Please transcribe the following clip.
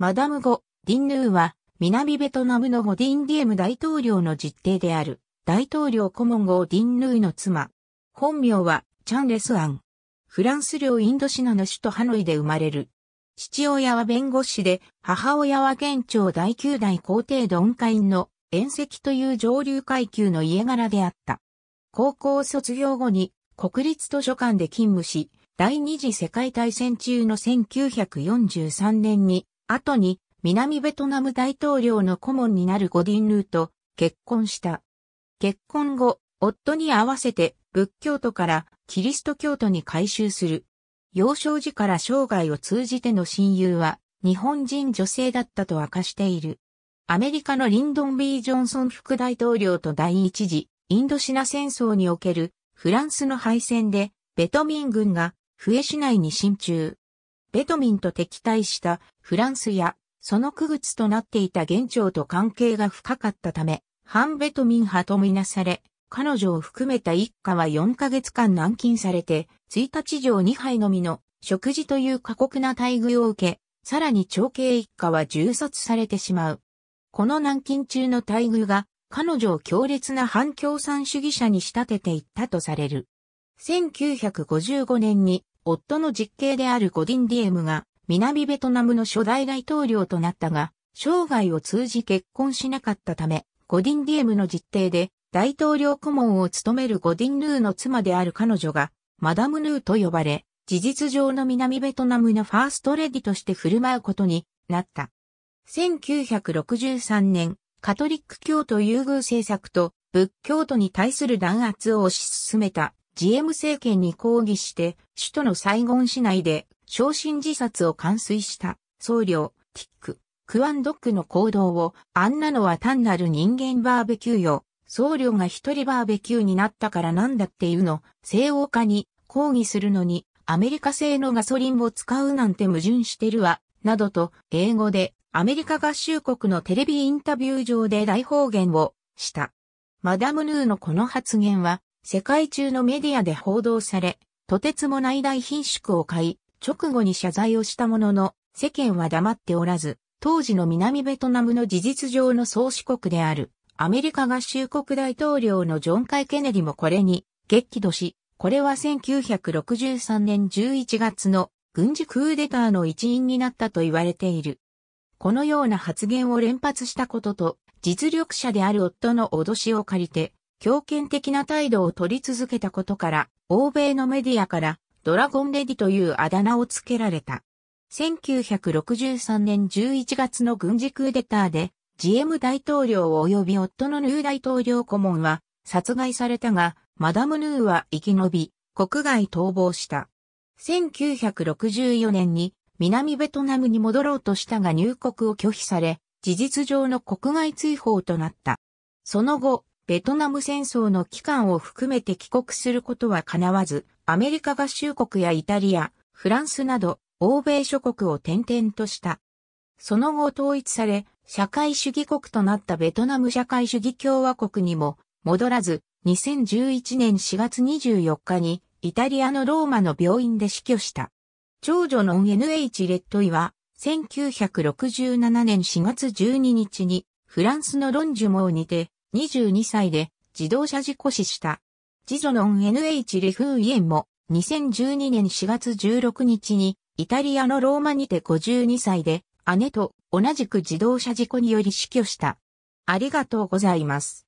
マダム語、ディンヌーは、南ベトナムのゴディンディエム大統領の実弟である、大統領顧問ゴディンヌーの妻。本名は、チャンレスアン。フランス領インドシナの首都ハノイで生まれる。父親は弁護士で、母親は現庁第9代皇帝ドンカインの、遠石という上流階級の家柄であった。高校卒業後に、国立図書館で勤務し、第二次世界大戦中の1943年に後に南ベトナム大統領の顧問になるゴディン・ヌーと結婚した。結婚後、夫に合わせて仏教徒からキリスト教徒に改宗する。幼少時から生涯を通じての親友は日本人女性だったと明かしている。アメリカのリンドン・ B・ ジョンソン副大統領と第一次インドシナ戦争におけるフランスの敗戦でベトミン軍が笛市内に進駐。ベトミンと敵対したフランスやその区別となっていた元朝と関係が深かったため、反ベトミン派とみなされ、彼女を含めた一家は4ヶ月間軟禁されて、1日上2杯のみの食事という過酷な待遇を受け、さらに長兄一家は銃殺されてしまう。この軟禁中の待遇が彼女を強烈な反共産主義者に仕立てていったとされる。1955年に夫の実刑であるゴディン・ディエムが南ベトナムの初代大統領となったが、生涯を通じ結婚しなかったため、ゴディン・ディエムの実定で大統領顧問を務めるゴディン・ヌーの妻である彼女が、マダム・ヌーと呼ばれ、事実上の南ベトナムのファーストレディとして振る舞うことになった。1963年、カトリック教徒優遇政策と仏教徒に対する弾圧を推し進めた GM 政権に抗議して、首都のサイゴン市内で、焼身自殺を完遂した、僧侶、ティック、クワンドックの行動を、あんなのは単なる人間バーベキューよ、僧侶が一人バーベキューになったからなんだっていうの、西欧化に抗議するのに、アメリカ製のガソリンを使うなんて矛盾してるわ、などと、英語で、アメリカ合衆国のテレビインタビュー上で大方言をした。マダムヌーのこの発言は、世界中のメディアで報道され、とてつもない大貧縮を買い、直後に謝罪をしたものの、世間は黙っておらず、当時の南ベトナムの事実上の創始国である、アメリカ合衆国大統領のジョン・カイ・ケネディもこれに激怒し、これは1963年11月の軍事クーデターの一員になったと言われている。このような発言を連発したことと、実力者である夫の脅しを借りて、強権的な態度を取り続けたことから、欧米のメディアからドラゴンレディというあだ名を付けられた。1963年11月の軍事クーデターで、GM 大統領及び夫のヌー大統領顧問は殺害されたが、マダムヌーは生き延び、国外逃亡した。1964年に南ベトナムに戻ろうとしたが入国を拒否され、事実上の国外追放となった。その後、ベトナム戦争の期間を含めて帰国することは叶わず、アメリカ合衆国やイタリア、フランスなど、欧米諸国を転々とした。その後統一され、社会主義国となったベトナム社会主義共和国にも戻らず、2011年4月24日にイタリアのローマの病院で死去した。長女の NH レッドイは、1967年4月12日にフランスのロンジュモーにて22歳で自動車事故死した。次女の NH レフーイエンも2012年4月16日にイタリアのローマにて52歳で姉と同じく自動車事故により死去した。ありがとうございます。